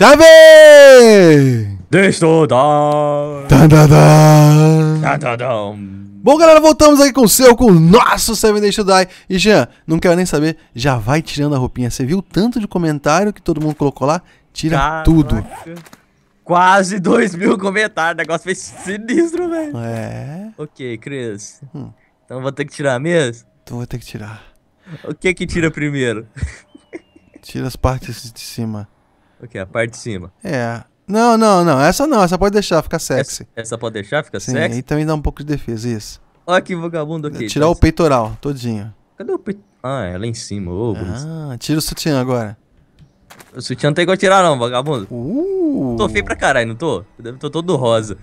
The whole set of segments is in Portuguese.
Chave! Destudar! Bom, galera, voltamos aqui com o seu, com o nosso Seven Day to Die. E Jean, não quero nem saber, já vai tirando a roupinha. Você viu tanto de comentário que todo mundo colocou lá? Tira Caraca. tudo. Quase 2 mil comentários, o negócio fez sinistro, velho. É. Ok, Cris. Hum. Então vou ter que tirar mesmo? Então vou ter que tirar. O que que tira primeiro? Tira as partes de cima. O que? A parte de cima. É. Não, não, não. Essa não. Essa pode deixar, fica sexy. Essa, essa pode deixar, fica Sim, sexy? e também dá um pouco de defesa, isso. Olha que vagabundo aqui. Tirar tá o peitoral todinho. Cadê o peitoral? Ah, é lá em cima. Ô, ah, tira o sutiã agora. O sutiã não tem como tirar não, vagabundo. Uh. Tô feio pra caralho, não tô? Eu tô todo rosa.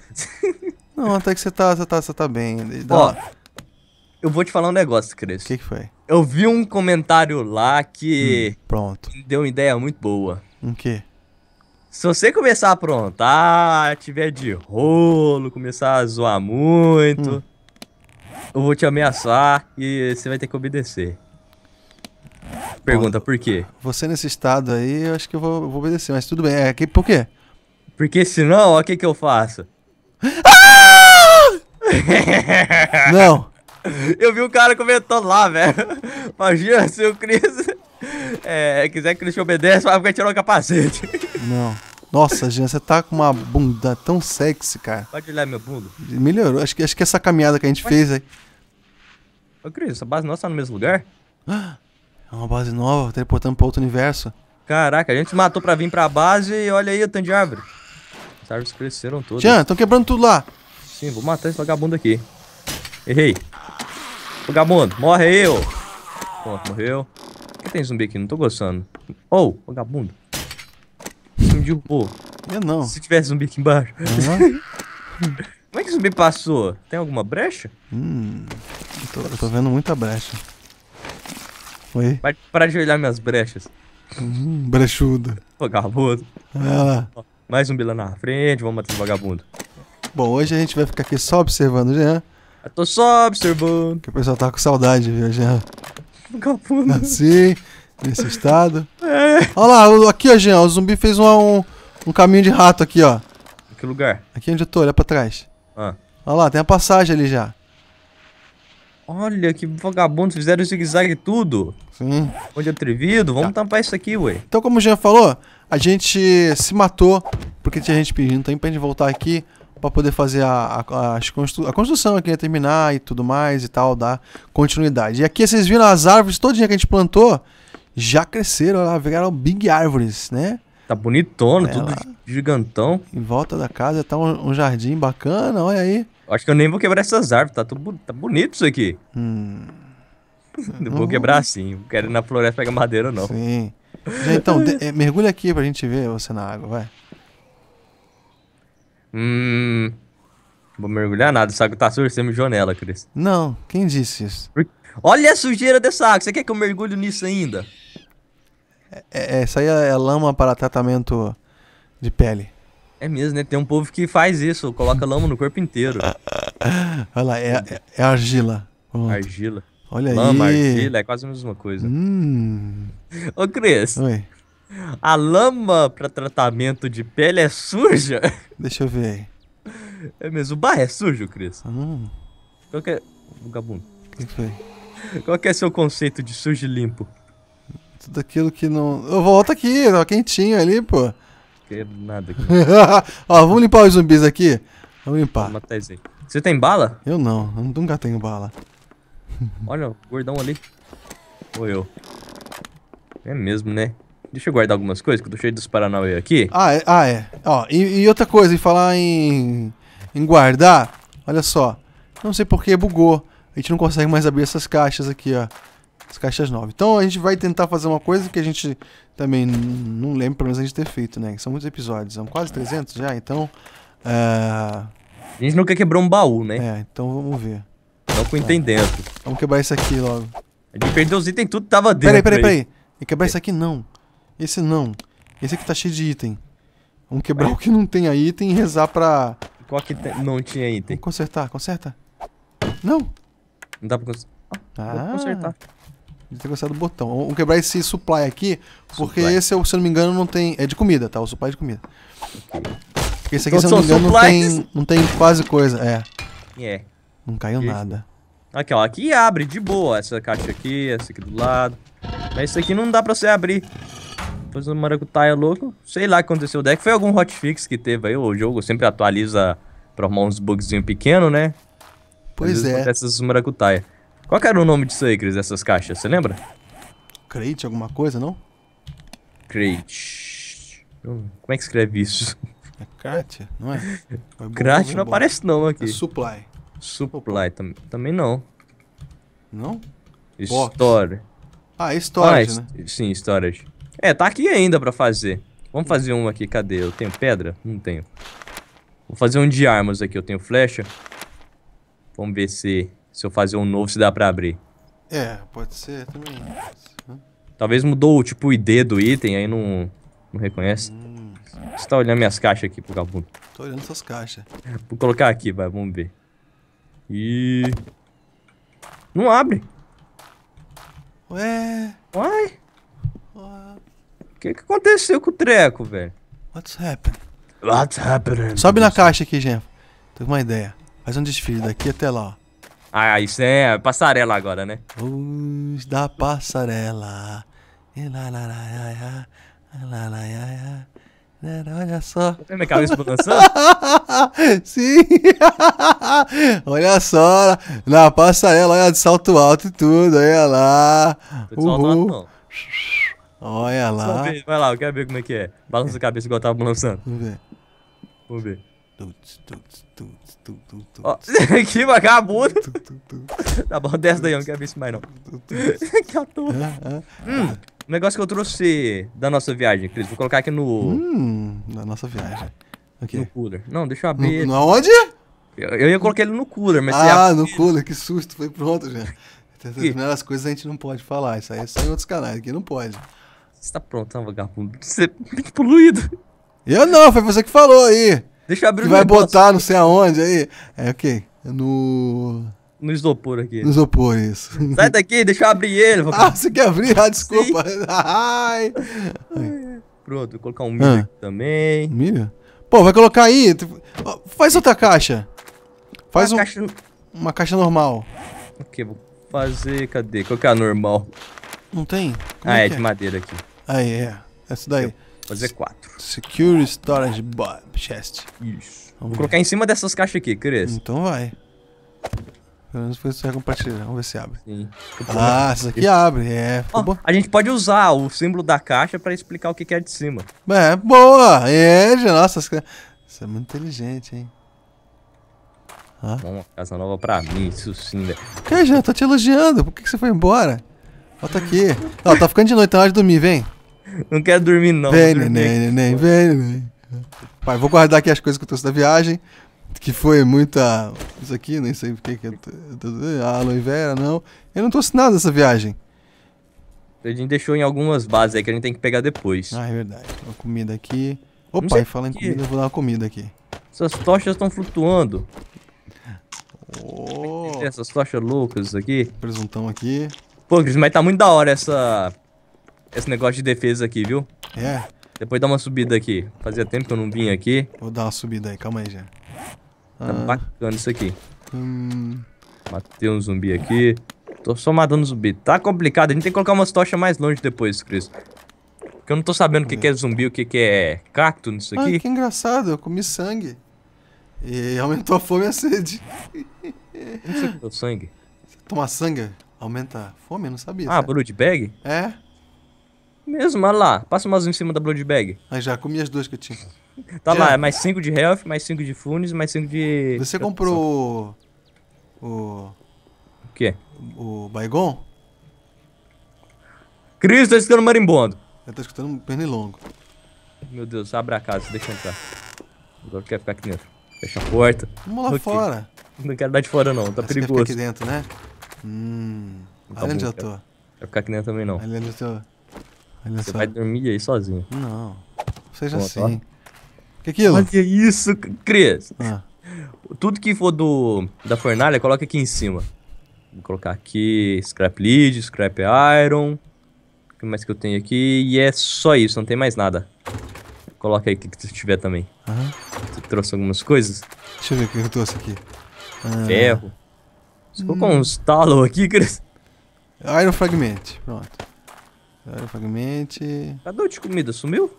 não, até que você tá, você tá, você tá bem. Dá Ó, uma... eu vou te falar um negócio, Cris. O que, que foi? Eu vi um comentário lá que... Hum, pronto. deu uma ideia muito boa. Um quê? Se você começar a aprontar, tiver de rolo, começar a zoar muito, hum. eu vou te ameaçar e você vai ter que obedecer. Pergunta Bom, por quê? Você nesse estado aí, eu acho que eu vou, eu vou obedecer, mas tudo bem. É, que, por quê? Porque senão, o que que eu faço? Ah! Não! Eu vi um cara comentando lá, velho. Imagina se o Cris é, quiser que te obedeça, vai ficar tirando o capacete. Não. Nossa, Jean, você tá com uma bunda tão sexy, cara. Pode olhar meu bunda. Melhorou. Acho que, acho que essa caminhada que a gente Pode... fez aí. Ô, Cris, essa base nossa tá no mesmo lugar? É uma base nova, teleportando pra outro universo. Caraca, a gente se matou pra vir pra base e olha aí o tanto de árvore. As árvores cresceram todas. Jean, estão quebrando tudo lá. Sim, vou matar esse vagabundo aqui. Errei. Vagabundo, morre aí, ô. Pronto, morreu tem zumbi aqui, não tô gostando. Ou, oh, vagabundo. Você me derrubou. Eu não. Se tivesse zumbi aqui embaixo. Uhum. Como é que o zumbi passou? Tem alguma brecha? Hum. Eu tô, eu tô vendo muita brecha. Oi? Para, de olhar minhas brechas. Hum, brechuda. Vagabundo. Ah. Mais um lá na frente, vamos matar esse vagabundo. Bom, hoje a gente vai ficar aqui só observando o Jean. Eu tô só observando. Que o pessoal tá com saudade, viu, Jean? Vagabundo. Nasci nesse estado. É. Olha lá, aqui, ó, Jean, o zumbi fez um, um caminho de rato aqui, ó. que lugar? Aqui onde eu tô, olha pra trás. Ah. Olha lá, tem a passagem ali já. Olha que vagabundo, fizeram zigue-zague tudo. Sim. Onde é atrevido, vamos tá. tampar isso aqui, ué. Então, como o Jean falou, a gente se matou porque tinha gente pedindo. Então, pra gente voltar aqui, para poder fazer a, a, constru, a construção aqui ia né, terminar e tudo mais e tal, dar continuidade. E aqui vocês viram as árvores todinha que a gente plantou já cresceram, lá viraram big árvores, né? Tá bonitona, é, tudo lá. gigantão. Em volta da casa tá um, um, jardim bacana, olha aí. Acho que eu nem vou quebrar essas árvores, tá, tudo, tá bonito isso aqui. Hum. não vou quebrar assim, não quero ir na floresta pegar madeira não. Sim. então, de, eh, mergulha aqui pra gente ver você na água, vai. Hum. Vou mergulhar nada, essa saco tá sujo, sem janela Cris. Não, quem disse isso? Olha a sujeira desse saco, você quer que eu mergulhe nisso ainda? É, é essa aí é, é lama para tratamento de pele. É mesmo, né? Tem um povo que faz isso, coloca lama no corpo inteiro. Olha lá, é, é, é argila. Pronto. Argila. Olha lama, aí. Lama, argila, é quase a mesma coisa. Hum. Ô, Cris. Oi. A lama para tratamento de pele é suja? Deixa eu ver aí. É mesmo. O bar é sujo, Cris? Hum. Qual que é... Vagabundo. O que foi? Qual que é seu conceito de sujo e limpo? Tudo aquilo que não... Eu volto aqui, tá quentinho ali, pô. Que nada aqui. Ó, vamos limpar os zumbis aqui. Vamos limpar. Você tem bala? Eu não, eu nunca tenho bala. Olha o gordão ali. Ou eu. É mesmo, né? Deixa eu guardar algumas coisas, que eu tô cheio dos Paranauê aqui. Ah, é. Ah, é. Ó, e, e outra coisa, e falar em, em guardar, olha só. Não sei porque bugou. A gente não consegue mais abrir essas caixas aqui, ó. As caixas novas. Então a gente vai tentar fazer uma coisa que a gente também não lembra, pelo menos a gente ter feito, né? São muitos episódios, são quase 300 já, então. É... A gente nunca quebrou um baú, né? É, então vamos ver. Não com é. entendendo. Vamos quebrar isso aqui logo. A gente perdeu os itens, tudo tava dentro. Peraí, peraí, peraí. E quebrar isso aqui não. Esse não. Esse aqui tá cheio de item. Vamos quebrar o que não tem aí item e rezar pra... Qual que não tinha item? Vamos consertar, conserta. Não. Não dá pra ah. consertar. Ah, consertar. Devia ter gostado do botão. Vamos quebrar esse supply aqui, porque supply. esse, se eu não me engano, não tem... É de comida, tá? O supply é de comida. Porque esse aqui, então, se eu não me engano, não tem, não tem quase coisa. É. É. Não caiu Isso. nada. Aqui, ó. Aqui abre de boa essa caixa aqui, essa aqui do lado. Mas isso aqui não dá pra você abrir depois o Maracutaia é louco. Sei lá o que aconteceu. O deck foi algum hotfix que teve aí. O jogo sempre atualiza pra arrumar uns bugzinhos pequenos, né? Pois é. Essas Maracutaia. Qual era o nome disso aí, Cris, dessas caixas? Você lembra? Crate, alguma coisa, não? Crate. Hum, como é que escreve isso? É Kratia, não é? Crate não aparece não aqui. É supply. Supply tam também não. Não? Store. Ah, storage, ah, né? Sim, storage. É, tá aqui ainda pra fazer. Vamos fazer um aqui, cadê? Eu tenho pedra? Não tenho. Vou fazer um de armas aqui, eu tenho flecha. Vamos ver se, se eu fazer um novo se dá pra abrir. É, pode ser também. Talvez mudou tipo, o ID do item, aí não, não reconhece. Hum. Você tá olhando minhas caixas aqui, vagabundo? Tô olhando suas caixas. Vou colocar aqui, vai, vamos ver. E... Não abre. Ué? Uai? O que, que aconteceu com o treco, velho? What's happening? What's happening? Sobe na caixa aqui, gente. Tô com uma ideia. Faz um desfile daqui até lá, ó. Ah, ah isso é passarela agora, né? Luz da passarela. Olha só. Você tá lembra aquela exploração? Sim! olha só, na passarela, olha de salto alto e tudo, olha lá. Uhul. Salto alto, não. Olha lá. vai lá, eu quero ver como é que é. Balança a cabeça igual eu tava balançando. Vamos ver. Vamos ver. que vagabundo. tá bom, desce daí, eu não quero ver isso mais não. que ator. Ah, ah. Hum, um negócio que eu trouxe da nossa viagem, Cris. Vou colocar aqui no... Hum, da nossa viagem. Aqui. No cooler. Não, deixa eu abrir. No, onde? Eu, eu ia colocar ele no cooler, mas... Ah, no cooler, que susto. Foi pronto, já. As coisas a gente não pode falar. Isso aí é só em outros canais, aqui não pode. Você tá pronto, né, vagabundo. Você é poluído. Eu não, foi você que falou aí. Deixa eu abrir que um vai negócio. botar não sei aonde aí. É o quê? É no. No isopor aqui. No isopor, isso. Sai daqui, deixa eu abrir ele. Vou... Ah, você quer abrir? Ah, desculpa. Ai. Pronto, vou colocar um ah. milho ah. aqui também. Milho? Pô, vai colocar aí. Faz outra caixa. Faz uma, um... caixa... uma caixa normal. Ok, vou fazer. Cadê? Qual que é a normal? Não tem? Como ah, é, é de é? madeira aqui. Aí, é. Essa é daí. fazer quatro. Secure Storage Bob Chest. Isso. Vamos Vou colocar em cima dessas caixas aqui, Cris. Então vai. Pelo menos depois você vai compartilhar. Vamos ver se abre. Sim. Ah, essa aqui abre. É, ficou oh, bom. A gente pode usar o símbolo da caixa pra explicar o que, é de cima. É, boa! É, nossa, você é muito inteligente, hein? Ah. Uma casa nova pra mim, isso sim, velho. Né? Que, já, tô te elogiando. Por que, que você foi embora? Volta aqui. Ó, tá ficando de noite, tá hora de dormir, vem. Não quero dormir, não. Vem, neném, neném, vem, neném. Pai, vou guardar aqui as coisas que eu trouxe da viagem. Que foi muita. Isso aqui, nem sei o que eu ah, aloe vera, não. Eu não trouxe nada dessa viagem. A gente deixou em algumas bases aí que a gente tem que pegar depois. Ah, é verdade. Uma comida aqui. Opa, fala em comida, eu vou dar uma comida aqui. Essas tochas estão flutuando. Oh. Essas tochas loucas aqui. Presuntão aqui. Pô, Cris, mas tá muito da hora essa esse negócio de defesa aqui, viu? É. Depois dá uma subida aqui. Fazia tempo que eu não vim aqui. Vou dar uma subida aí, calma aí, já. Tá ah. bacana isso aqui. Hum. Matei um zumbi aqui. Tô só matando zumbi. Tá complicado, a gente tem que colocar umas tochas mais longe depois, Cris. Porque eu não tô sabendo o que, que, é zumbi, o que, que é cacto nisso ah, aqui. Ah, que engraçado, eu comi sangue. E aumentou a fome e a sede. Como você comeu sangue? Tomar sangue aumenta a fome? Eu não sabia. Ah, Blood Bag? É. Mesmo, olha lá. Passa umas em cima da Blood Bag. Aí já comi as duas que eu tinha. tá já. lá, é mais 5 de health, mais 5 de funes, mais 5 de. Você comprou o. O. O quê? O Baigon? Cris, tá escutando marimbondo. Eu tô escutando um pernilongo. Meu Deus, abre a casa, deixa eu entrar. Agora quero ficar aqui dentro. Fecha a porta. Vamos lá okay. fora. Não quero dar de fora, não, tá Você perigoso. Quer ficar aqui dentro, né? Hum. Tá olha onde eu tô. Quero ficar aqui dentro também, não. Ali onde eu tô. Você só. vai dormir aí sozinho. Não. Seja assim. O que é aquilo? Olha isso, Cris. Ah. Tudo que for do, da fornalha, coloca aqui em cima. Vou colocar aqui scrap lead, scrap iron. O que mais que eu tenho aqui? E é só isso, não tem mais nada. Coloca aí o que, você tiver também. Aham. Você trouxe algumas coisas? Deixa eu ver o que eu trouxe aqui. Ah. Ferro. Você hum. colocou uns talos aqui, Cris? Iron Fragment, pronto. Fragmente. Cadê tá o de comida? Sumiu?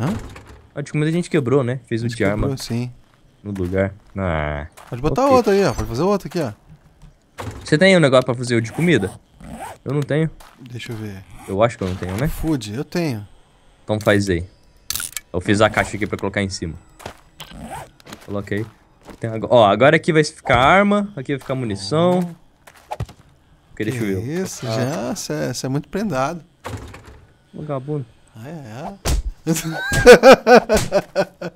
Hã? O ah, de comida a gente quebrou, né? Fez o de arma. sim. No lugar. Ah. Pode botar outro aí, ó. Pode fazer outro aqui, ó. Você tem um negócio pra fazer o de comida? Eu não tenho. Deixa eu ver. Eu acho que eu não tenho, né? Food, eu tenho. Então faz aí. Eu fiz a caixa aqui pra colocar em cima. Coloquei. Tem, ó, agora aqui vai ficar arma, aqui vai ficar munição. Porque deixa eu ver. Isso, já, você é, é muito prendado. Vagabund. Aia, aia.